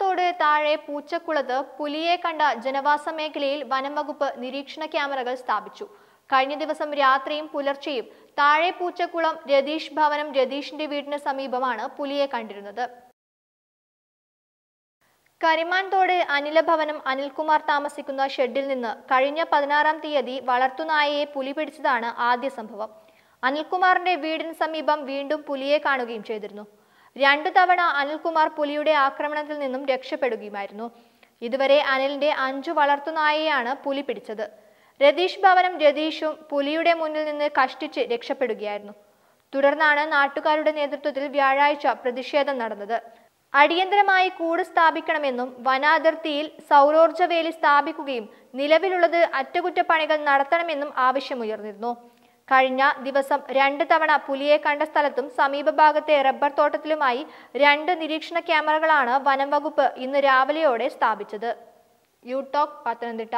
തോട് താഴെ പൂച്ചക്കുളത്ത് പുലിയെ കണ്ട ജനവാസ മേഖലയിൽ വനംവകുപ്പ് നിരീക്ഷണ ക്യാമറകൾ സ്ഥാപിച്ചു കഴിഞ്ഞ ദിവസം രാത്രിയും പുലർച്ചെയും താഴെ പൂച്ചക്കുളം രതീഷ് ഭവനം രതീഷിന്റെ വീടിന് സമീപമാണ് പുലിയെ കണ്ടിരുന്നത് കരിമാൻതോട് അനിലഭവനം അനിൽകുമാർ താമസിക്കുന്ന ഷെഡിൽ നിന്ന് കഴിഞ്ഞ പതിനാറാം തീയതി വളർത്തുനായയെ പുലി പിടിച്ചതാണ് ആദ്യ സംഭവം അനിൽകുമാറിന്റെ വീടിന് സമീപം വീണ്ടും പുലിയെ കാണുകയും ചെയ്തിരുന്നു രണ്ടു തവണ അനിൽകുമാർ പുലിയുടെ ആക്രമണത്തിൽ നിന്നും രക്ഷപ്പെടുകയുമായിരുന്നു ഇതുവരെ അനിലിന്റെ അഞ്ചു വളർത്തുനായയാണ് പുലി പിടിച്ചത് രതീഷ് ഭവനും രതീഷും പുലിയുടെ മുന്നിൽ നിന്ന് കഷ്ടിച്ച് രക്ഷപ്പെടുകയായിരുന്നു തുടർന്നാണ് നാട്ടുകാരുടെ നേതൃത്വത്തിൽ വ്യാഴാഴ്ച പ്രതിഷേധം നടന്നത് അടിയന്തരമായി കൂട് സ്ഥാപിക്കണമെന്നും വനാതിർത്തിയിൽ സൗരോർജ്ജ വേലി സ്ഥാപിക്കുകയും നിലവിലുള്ളത് അറ്റകുറ്റപ്പണികൾ നടത്തണമെന്നും ആവശ്യമുയർന്നിരുന്നു കഴിഞ്ഞ ദിവസം രണ്ട് തവണ പുലിയെ കണ്ട സ്ഥലത്തും സമീപ ഭാഗത്തെ റബ്ബർ തോട്ടത്തിലുമായി രണ്ട് നിരീക്ഷണ ക്യാമറകളാണ് വനം വകുപ്പ് ഇന്ന് രാവിലെയോടെ സ്ഥാപിച്ചത് യൂടോക് പത്തനംതിട്ട